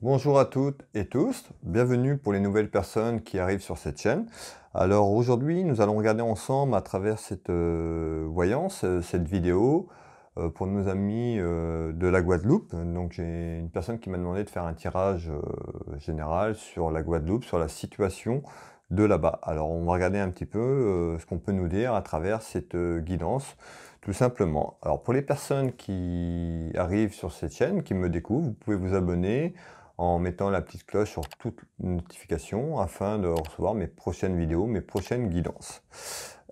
Bonjour à toutes et tous, bienvenue pour les nouvelles personnes qui arrivent sur cette chaîne. Alors aujourd'hui, nous allons regarder ensemble à travers cette euh, voyance, euh, cette vidéo, euh, pour nos amis de la Guadeloupe. Donc j'ai une personne qui m'a demandé de faire un tirage général sur la Guadeloupe, sur la situation de là-bas. Alors on va regarder un petit peu ce qu'on peut nous dire à travers cette guidance tout simplement. Alors pour les personnes qui arrivent sur cette chaîne, qui me découvrent, vous pouvez vous abonner, en mettant la petite cloche sur toute notifications afin de recevoir mes prochaines vidéos, mes prochaines guidances.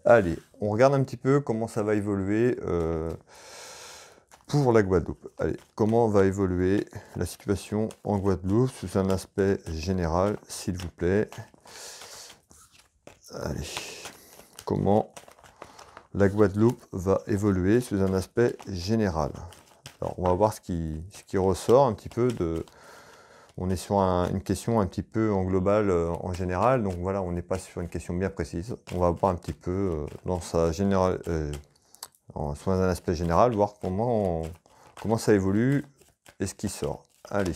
Allez, on regarde un petit peu comment ça va évoluer euh, pour la Guadeloupe. Allez, comment va évoluer la situation en Guadeloupe sous un aspect général, s'il vous plaît. Allez, comment la Guadeloupe va évoluer sous un aspect général. Alors, on va voir ce qui, ce qui ressort un petit peu de, on est sur une question un petit peu en global, euh, en général. Donc voilà, on n'est pas sur une question bien précise. On va voir un petit peu euh, dans sa euh, un aspect général, voir comment, comment ça évolue et ce qui sort. Allez.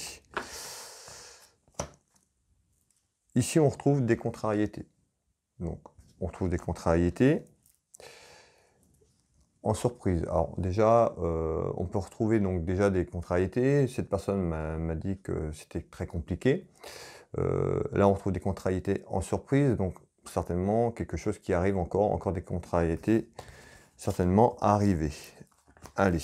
Ici, on retrouve des contrariétés. Donc, on retrouve des contrariétés en surprise. Alors déjà, euh, on peut retrouver donc déjà des contrariétés. Cette personne m'a dit que c'était très compliqué. Euh, là, on retrouve des contrariétés en surprise, donc certainement quelque chose qui arrive encore, encore des contrariétés certainement arrivées. Allez.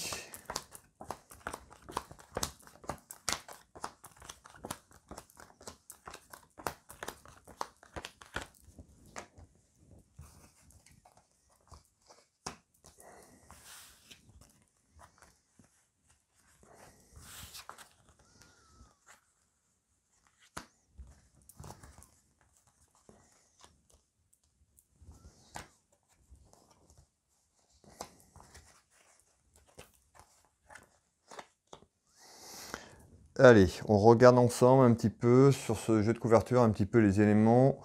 Allez, on regarde ensemble un petit peu sur ce jeu de couverture, un petit peu les éléments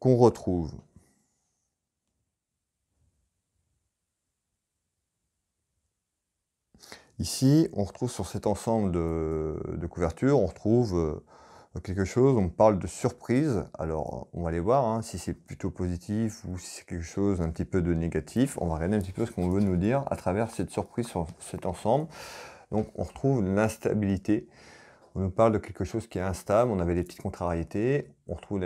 qu'on retrouve. Ici, on retrouve sur cet ensemble de, couverture, on retrouve euh, quelque chose, on parle de surprise. Alors, on va aller voir hein. si c'est plutôt positif ou si c'est quelque chose un petit peu de négatif. On va regarder un petit peu ce qu'on veut nous dire à travers cette surprise sur cet ensemble. Donc, on retrouve l'instabilité on nous parle de quelque chose qui est instable, on avait des petites contrariétés, on retrouve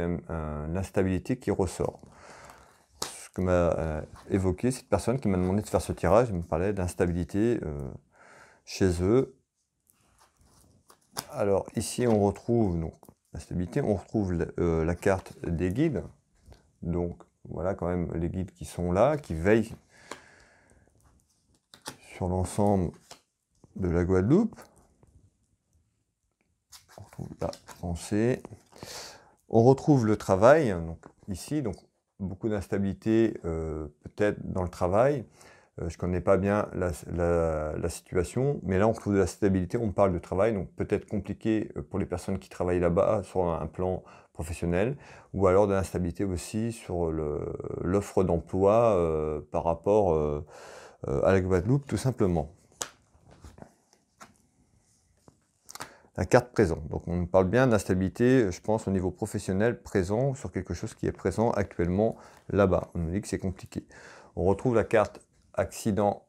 instabilité qui ressort. Ce que m'a euh, évoqué cette personne qui m'a demandé de faire ce tirage, elle me parlait d'instabilité euh, chez eux. Alors ici on retrouve donc l'instabilité, on retrouve euh, la carte des guides. Donc voilà quand même les guides qui sont là, qui veillent sur l'ensemble de la Guadeloupe. Bah, on retrouve le travail, ici, donc beaucoup d'instabilité euh, peut-être dans le travail. Euh, je ne connais pas bien la, situation, mais là on trouve de la stabilité, on parle de travail, donc peut-être compliqué euh, pour les personnes qui travaillent là-bas sur un, plan professionnel, ou alors de l'instabilité aussi sur l'offre d'emploi par rapport à la Guadeloupe tout simplement. la carte présent. Donc on parle bien d'instabilité, je pense, au niveau professionnel présent sur quelque chose qui est présent actuellement là-bas. On nous dit que c'est compliqué. On retrouve la carte accident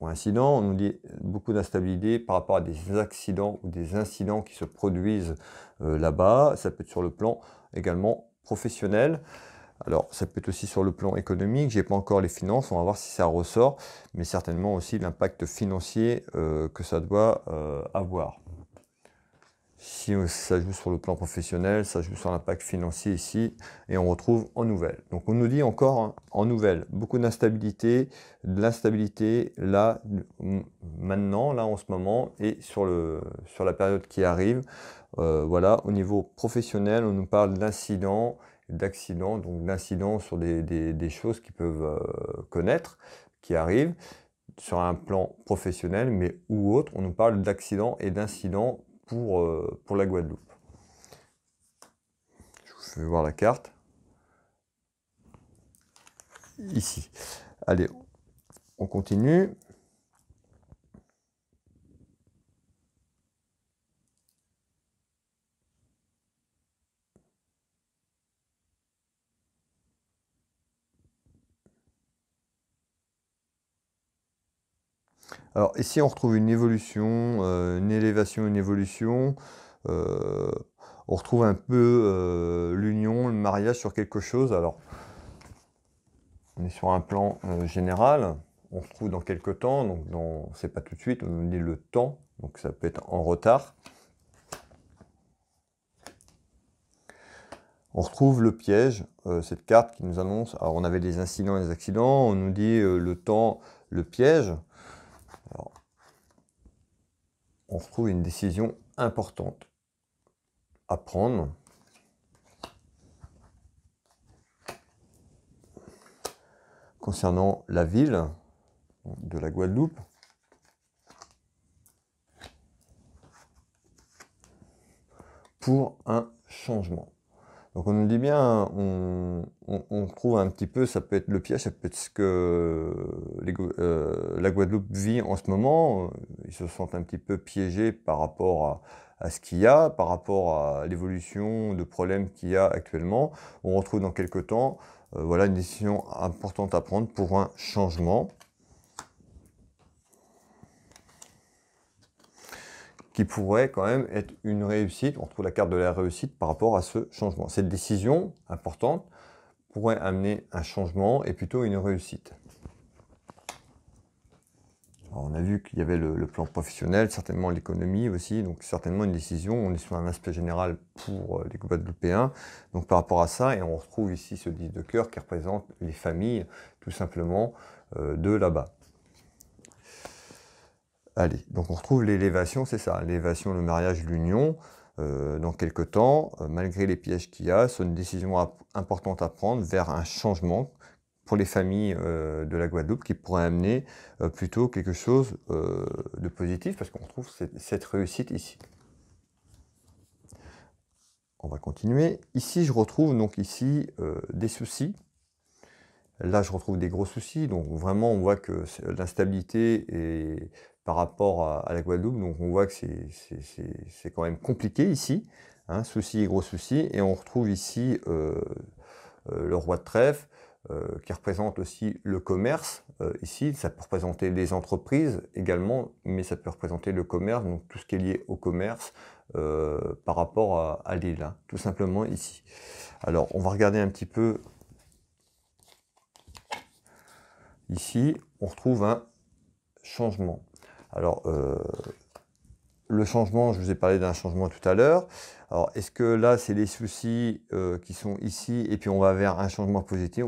ou incident. On nous dit beaucoup d'instabilité par rapport à des accidents ou des incidents qui se produisent euh, là-bas. Ça peut être sur le plan également professionnel. Alors, ça peut être aussi sur le plan économique. Je n'ai pas encore les finances. On va voir si ça ressort, mais certainement aussi l'impact financier euh, que ça doit euh, avoir. Si ça joue sur le plan professionnel, ça joue sur l'impact financier ici, et on retrouve en nouvelle. Donc on nous dit encore hein, en nouvelle, beaucoup d'instabilité, de l'instabilité là, maintenant, là en ce moment, et sur, le, sur la période qui arrive. Euh, voilà, au niveau professionnel, on nous parle d'incidents, d'accidents, donc d'incidents sur des, choses qui peuvent euh, connaître, qui arrivent sur un plan professionnel, mais ou autre, on nous parle d'accidents et d'incidents euh, pour, la Guadeloupe. Je vous fais voir la carte. Ici. Allez, on continue. Alors ici, on retrouve une évolution, euh, une élévation, une évolution. Euh, on retrouve un peu euh, l'union, le mariage sur quelque chose. Alors, on est sur un plan général. On retrouve dans quelques temps, donc dans, c'est pas tout de suite, on dit le temps, donc ça peut être en retard. On retrouve le piège, cette carte qui nous annonce, alors on avait des incidents et des accidents, on nous dit le temps, le piège, on retrouve une décision importante à prendre. concernant la ville de la Guadeloupe. pour un changement. Donc on nous dit bien, on, trouve un petit peu, ça peut être le piège, ça peut être ce que euh, la Guadeloupe vit en ce moment. Ils se sentent un petit peu piégés par rapport à, ce qu'il y a, par rapport à l'évolution de problèmes qu'il y a actuellement. On retrouve dans quelques temps euh, voilà, une décision importante à prendre pour un changement. qui pourrait quand même être une réussite. On retrouve la carte de la réussite par rapport à ce changement. Cette décision importante pourrait amener un changement et plutôt une réussite. on a vu qu'il y avait le, plan professionnel, certainement l'économie aussi, donc certainement une décision. On est sur un aspect général pour euh, les l'OP1. Donc par rapport à ça, et on retrouve ici ce 10 de cœur qui représente les familles, tout simplement, euh, de là-bas. Allez, donc on retrouve l'élévation, c'est ça, l'élévation, le mariage, l'union. Euh, dans quelques temps, euh, malgré les pièges qu'il y a, C'est une décision importante à prendre vers un changement pour les familles euh, de la Guadeloupe qui pourrait amener plutôt quelque chose de positif parce qu'on retrouve cette réussite ici. On va continuer. Ici, je retrouve donc ici des soucis Là, je retrouve des gros soucis. Donc vraiment, on voit que l'instabilité est par rapport à, la Guadeloupe. Donc on voit que c'est quand même compliqué ici. Hein, soucis gros soucis. Et on retrouve ici euh, euh, le roi de trèfle. Euh, qui représente aussi le commerce. ici, ça peut représenter les entreprises également, mais ça peut représenter le commerce, donc tout ce qui est lié au commerce par rapport à, l'île, hein, tout simplement ici. Alors, on va regarder un petit peu Ici, on retrouve un changement. Alors, euh, le changement, je vous ai parlé d'un changement tout à l'heure. Alors, est-ce que là, c'est les soucis euh, qui sont ici et puis on va vers un changement positif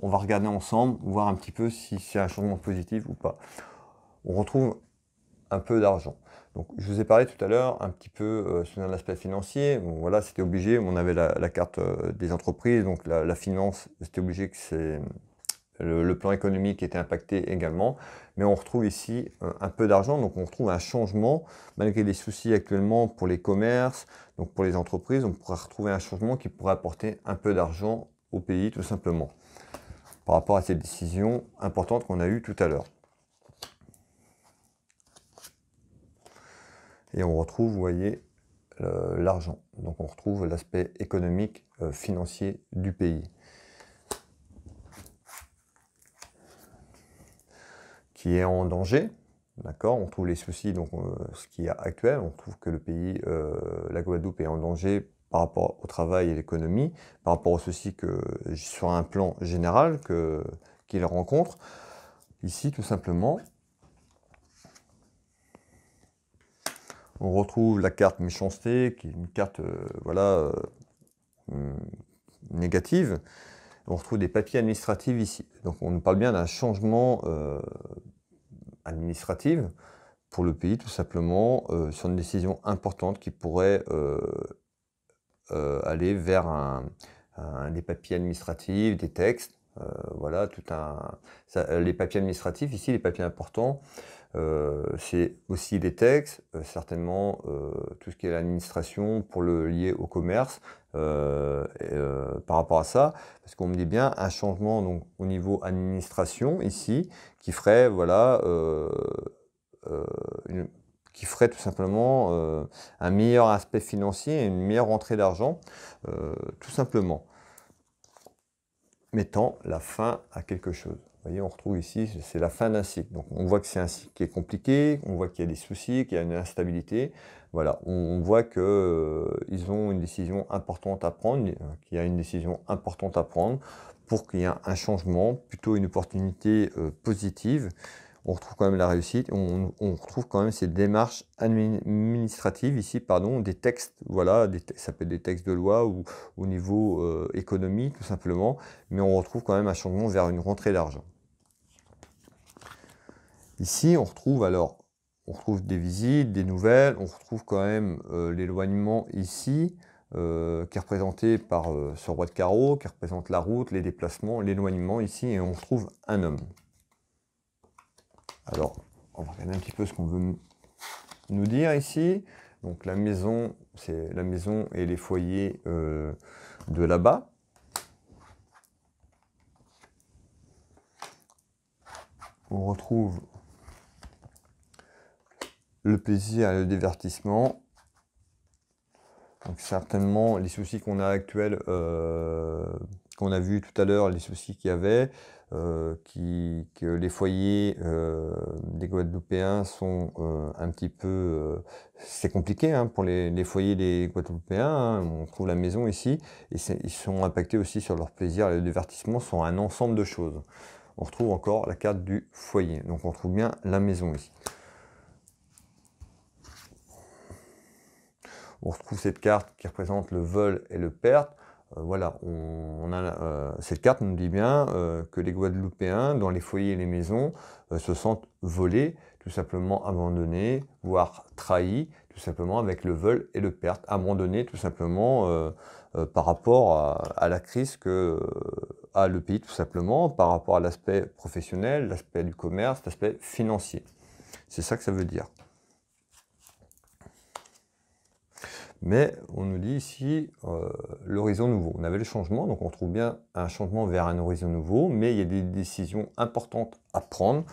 on, va regarder ensemble, voir un petit peu si c'est un changement positif ou pas. On retrouve un peu d'argent. Donc, je vous ai parlé tout à l'heure un petit peu euh, sur l'aspect financier. voilà, c'était obligé. On avait la, carte des entreprises, donc la finance, c'était obligé que c'est le, plan économique était impacté également, mais on retrouve ici euh, un peu d'argent, donc on retrouve un changement, malgré les soucis actuellement pour les commerces, donc pour les entreprises, on pourrait retrouver un changement qui pourrait apporter un peu d'argent au pays tout simplement, par rapport à cette décision importante qu'on a eue tout à l'heure. Et on retrouve, vous voyez, l'argent. Donc on retrouve l'aspect économique, euh, financier du pays. est en danger. D'accord On trouve les soucis, donc euh, ce qui est actuel, on trouve que le pays, euh, la Guadeloupe est en danger par rapport au travail et l'économie, par rapport aux soucis que sur un plan général que qu'il rencontre. Ici, tout simplement, on retrouve la carte méchanceté, qui est une carte euh, voilà, négative. On retrouve des papiers administratifs ici. Donc on nous parle bien d'un changement administrative pour le pays, tout simplement, euh, sur une décision importante qui pourrait euh, euh, aller vers des papiers administratifs, des textes, voilà, tout un... les papiers administratifs, ici, les papiers importants, c'est aussi des textes, certainement tout ce qui est l'administration pour le lier au commerce, par rapport à ça, parce qu'on me dit bien un changement donc, au niveau administration ici, qui ferait, voilà, euh, euh, qui ferait tout simplement euh, un meilleur aspect financier et une meilleure rentrée d'argent, tout simplement, mettant la fin à quelque chose. Vous voyez, on retrouve ici, c'est la fin d'un cycle. Donc on voit que c'est un cycle qui est compliqué, on voit qu'il y a des soucis, qu'il y a une instabilité. Voilà, on, voit qu'ils euh, ont une décision importante à prendre, euh, qu'il y a une décision importante à prendre pour qu'il y ait un, changement, plutôt une opportunité euh, positive. On retrouve quand même la réussite, on, retrouve quand même ces démarches administratives ici, pardon, des textes, voilà, ça peut être des textes de loi ou au niveau économique tout simplement, mais on retrouve quand même un changement vers une rentrée d'argent. Ici, on retrouve alors on retrouve des visites, des nouvelles, on retrouve quand même euh, l'éloignement ici, euh, qui est représenté par euh, ce roi de carreau, qui représente la route, les déplacements, l'éloignement ici, et on retrouve un homme. Alors, on va regarder un petit peu ce qu'on veut nous dire ici. Donc la maison, c'est la maison et les foyers de là-bas. On retrouve le plaisir et le divertissement. Donc certainement les soucis qu'on a actuels, euh, qu'on a vu tout à l'heure, les soucis qu'il y avait, euh, qui, que les foyers euh, des Guadeloupéens sont un petit peu... c'est compliqué hein, pour les, foyers des Guadeloupéens, hein. on trouve la maison ici, et ils sont impactés aussi sur leur plaisir et le divertissement sont un ensemble de choses. On retrouve encore la carte du foyer, donc on trouve bien la maison ici. on retrouve cette carte qui représente le vol et le perte. Euh, voilà, euh, cette carte nous dit bien euh, que les Guadeloupéens, dans les foyers et les maisons, se sentent volés, tout simplement abandonnés, voire trahis, tout simplement avec le vol et le perte, abandonnés tout simplement par rapport à, la crise que a le pays, tout simplement, par rapport à l'aspect professionnel, l'aspect du commerce, l'aspect financier. C'est ça que ça veut dire. Mais on nous dit ici euh, l'horizon nouveau. On avait le changement, donc on trouve bien un changement vers un horizon nouveau, mais il y a des décisions importantes à prendre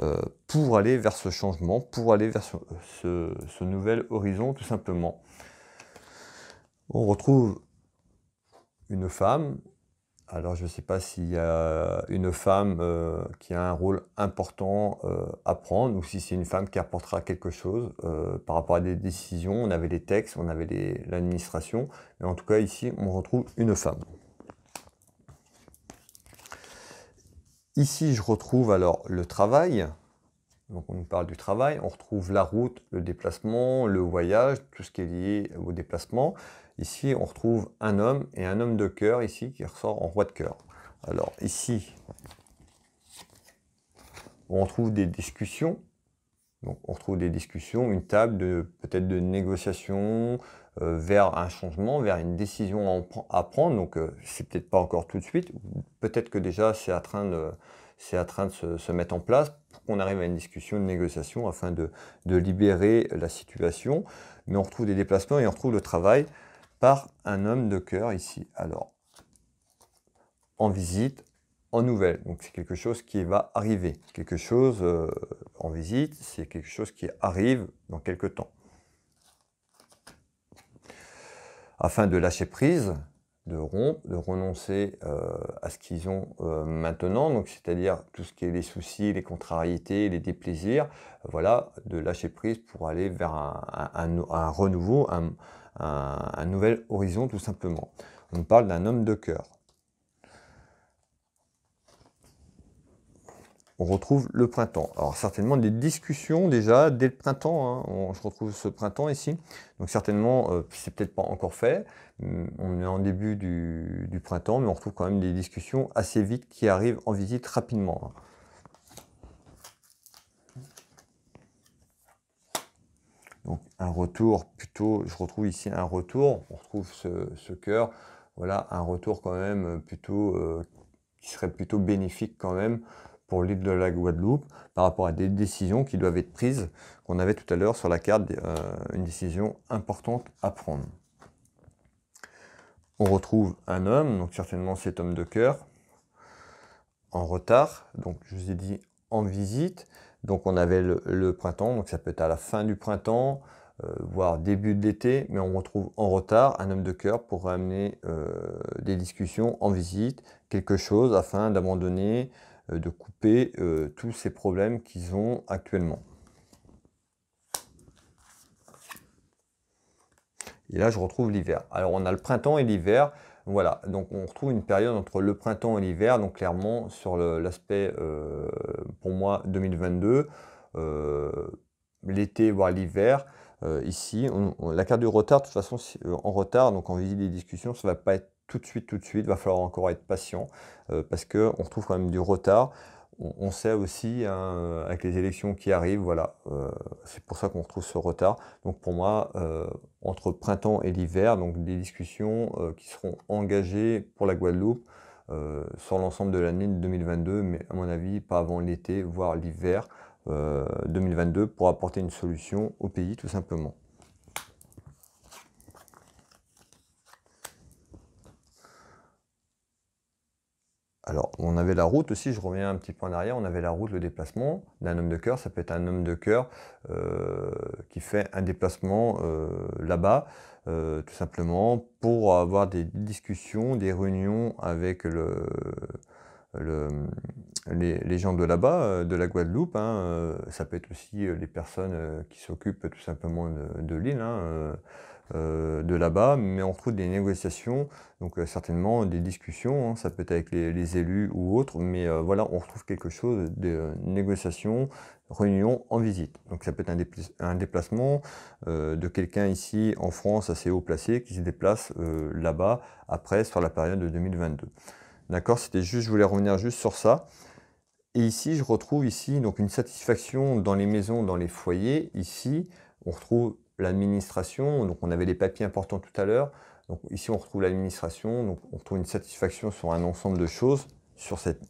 euh, pour aller vers ce changement, pour aller vers ce nouvel horizon tout simplement. On retrouve une femme alors je ne sais pas s'il y a une femme euh, qui a un rôle important euh, à prendre ou si c'est une femme qui apportera quelque chose euh, par rapport à des décisions. On avait les textes, on avait l'administration, mais en tout cas ici on retrouve une femme. Ici je retrouve alors le travail. Donc on nous parle du travail, on retrouve la route, le déplacement, le voyage, tout ce qui est lié au déplacement. Ici, on retrouve un homme et un homme de cœur ici qui ressort en roi de cœur. Alors ici, on retrouve des discussions. Donc on retrouve des discussions, une table de peut-être de négociation euh, vers un changement, vers une décision à, prendre. Donc euh, c'est peut-être pas encore tout de suite. Peut-être que déjà c'est en train de à train de se, mettre en place pour qu'on arrive à une discussion, de négociation afin de, de libérer la situation. Mais on retrouve des déplacements et on retrouve le travail par un homme de cœur ici. Alors, en visite, en nouvelle. Donc c'est quelque chose qui va arriver. Quelque chose euh, en visite, c'est quelque chose qui arrive dans quelque temps. Afin de lâcher prise, de rompre, de renoncer euh, à ce qu'ils ont euh, maintenant, donc c'est-à-dire tout ce qui est les soucis, les contrariétés, les déplaisirs, voilà, de lâcher prise pour aller vers un, un renouveau, un, un, nouvel horizon tout simplement. On parle d'un homme de cœur. on retrouve le printemps. Alors certainement des discussions déjà dès le printemps, hein. on, je retrouve ce printemps ici, donc certainement, ce euh, c'est peut-être pas encore fait, mm, on est en début du, printemps, mais on retrouve quand même des discussions assez vite qui arrivent en visite rapidement. Hein. un retour plutôt, je retrouve ici un retour, on retrouve ce, cœur, voilà, un retour quand même euh, plutôt, euh, qui serait plutôt bénéfique quand même pour l'île de la Guadeloupe par rapport à des décisions qui doivent être prises, qu'on avait tout à l'heure sur la carte, euh, une décision importante à prendre. On retrouve un homme, donc certainement cet homme de cœur, en retard, donc je vous ai dit en visite, donc on avait le printemps, donc ça peut être à la fin du printemps, euh, voire début de l'été, mais on retrouve en retard un homme de cœur pour ramener euh, des discussions en visite, quelque chose afin d'abandonner, euh, de couper tous ces problèmes qu'ils ont actuellement. Et là, je retrouve l'hiver. Alors, on a le printemps et l'hiver. Voilà, donc on retrouve une période entre le printemps et l'hiver. Donc, clairement, sur l'aspect, pour moi, 2022, l'été, voire l'hiver, euh, ici, la carte du retard, de toute façon, euh, en retard, donc en visite des discussions, ça ne va pas être tout de suite, tout de suite, il va falloir encore être patient, euh, parce qu'on retrouve quand même du retard. On, sait aussi, hein, avec les élections qui arrivent, voilà, c'est pour ça qu'on retrouve ce retard. Donc pour moi, entre printemps et l'hiver, donc des discussions qui seront engagées pour la Guadeloupe sur l'ensemble de l'année 2022, mais à mon avis, pas avant l'été, voire l'hiver. 2022 euh, pour apporter une solution au pays tout simplement. Alors, on avait la route aussi, je reviens un petit peu en arrière, on avait la route, le déplacement d'un homme de cœur. Ça peut être un homme de cœur euh, qui fait un déplacement euh, là-bas, tout simplement, pour avoir des discussions, des réunions avec le, le, les, gens de là-bas, euh, de la Guadeloupe, hein, euh, ça peut être aussi euh, les personnes qui s'occupent tout simplement de, l'île, hein, de là-bas, mais on trouve des négociations, donc certainement des discussions, hein, ça peut être avec les, élus ou autres, mais voilà, on retrouve quelque chose de négociations, réunions en visite. Donc ça peut être un, un déplacement de quelqu'un ici en France assez haut placé qui se déplace là-bas après sur la période de 2022. D'accord, c'était juste, je voulais revenir juste sur ça. Et ici, je retrouve ici donc une satisfaction dans les maisons, dans les foyers. Ici, on retrouve l'administration. Donc, on avait les papiers importants tout à l'heure. Donc, ici, on retrouve l'administration. Donc, on retrouve une satisfaction sur un ensemble de choses, sur cette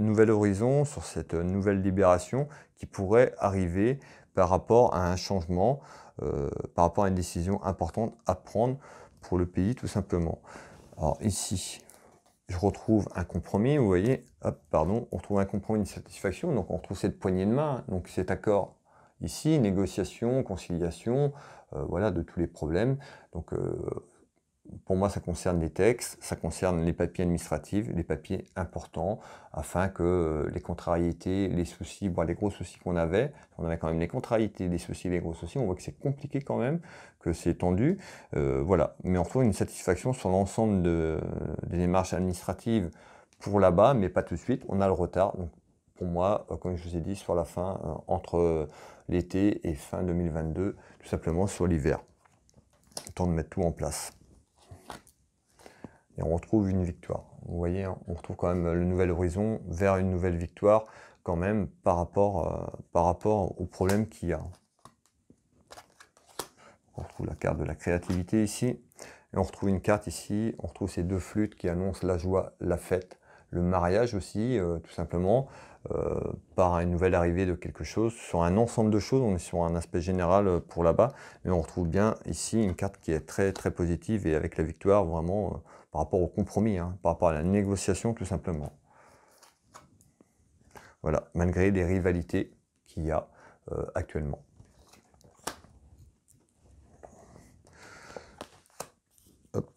nouvel horizon, sur cette nouvelle libération qui pourrait arriver par rapport à un changement, euh, par rapport à une décision importante à prendre pour le pays, tout simplement. Alors, ici, je retrouve un compromis, vous voyez, hop, pardon, on retrouve un compromis de satisfaction, donc on retrouve cette poignée de main, donc cet accord ici, négociation, conciliation, euh, voilà, de tous les problèmes. Donc euh, pour moi, ça concerne les textes, ça concerne les papiers administratifs, les papiers importants, afin que euh, les contrariétés, les soucis, les gros soucis qu'on avait, on avait quand même les contrariétés, les soucis, les gros soucis, on voit que c'est compliqué quand même, que c'est tendu, euh, voilà. Mais on trouve une satisfaction sur l'ensemble euh, des démarches administratives pour là-bas, mais pas tout de suite, on a le retard. Donc pour moi, comme je vous ai dit, sur la fin, entre l'été et fin 2022, tout simplement sur l'hiver. Temps de mettre tout en place et on retrouve une victoire. Vous voyez, hein, on retrouve quand même le nouvel horizon vers une nouvelle victoire quand même par rapport, euh, par rapport au problème qu'il y a. On retrouve la carte de la créativité ici. Et on retrouve une carte ici, on retrouve ces deux flûtes qui annoncent la joie, la fête le mariage aussi, euh, tout simplement, euh, par une nouvelle arrivée de quelque chose, sur un ensemble de choses, on est sur un aspect général euh, pour là-bas, mais on retrouve bien ici une carte qui est très très positive et avec la victoire vraiment par rapport au compromis, hein, par rapport à la négociation tout simplement. Voilà, malgré les rivalités qu'il y a actuellement. Hop.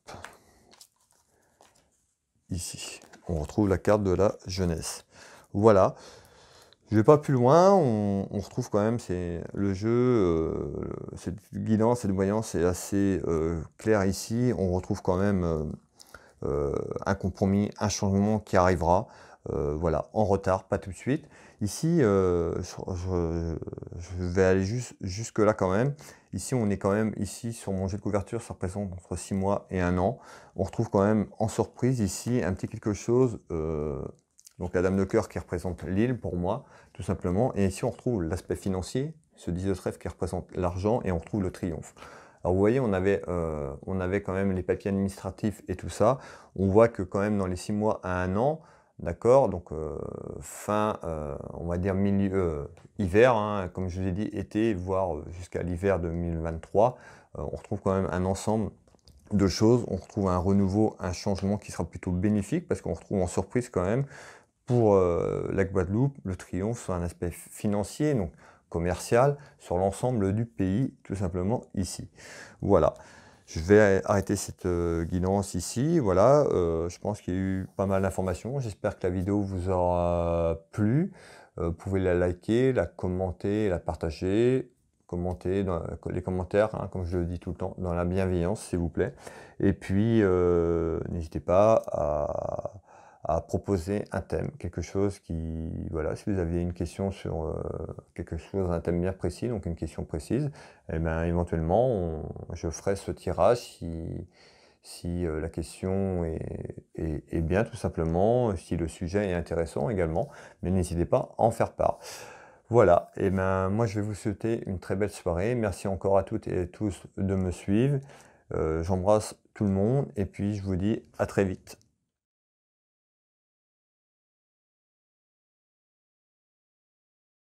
Ici on retrouve la carte de la jeunesse. Voilà. Je vais pas plus loin, on, retrouve quand même c'est le jeu, cette guidance, cette voyance est assez euh, clair claire ici. On retrouve quand même euh, euh, un compromis, un changement qui arrivera. Euh, voilà, en retard, pas tout de suite. Ici, euh, je, vais aller jusque là quand même. Ici, on est quand même ici sur mon jet de couverture, ça représente entre 6 mois et 1 an. On retrouve quand même en surprise ici un petit quelque chose, euh, donc la dame de cœur qui représente l'île pour moi, tout simplement. Et ici, on retrouve l'aspect financier, ce 10 de trèfle qui représente l'argent et on retrouve le triomphe. Alors vous voyez, on avait, on avait quand même les papiers administratifs et tout ça. On voit que quand même dans les 6 mois à 1 an, D'accord Donc euh, fin, euh, on va dire milieu euh, hiver, hein, comme je vous ai dit, été, voire jusqu'à l'hiver 2023, on retrouve quand même un ensemble de choses, on retrouve un renouveau, un changement qui sera plutôt bénéfique parce qu'on retrouve en surprise quand même pour la Guadeloupe le triomphe sur un aspect financier, donc commercial, sur l'ensemble du pays, tout simplement ici. Voilà. Je vais arrêter cette euh, guidance ici. Voilà, euh, je pense qu'il y a eu pas mal d'informations. J'espère que la vidéo vous aura plu. Euh, vous pouvez la liker, la commenter, la partager. Commenter dans les commentaires, hein, comme je le dis tout le temps, dans la bienveillance, s'il vous plaît. Et puis, n'hésitez pas à à proposer un thème, quelque chose qui, voilà, si vous aviez une question sur euh, quelque chose, un thème bien précis, donc une question précise, et eh bien, éventuellement, je ferai ce tirage si, si euh, la question est, est, bien, tout simplement, si le sujet est intéressant également, mais n'hésitez pas à en faire part. Voilà, et eh ben moi je vais vous souhaiter une très belle soirée. Merci encore à toutes et tous de me suivre. Euh, j'embrasse tout le monde et puis je vous dis à très vite.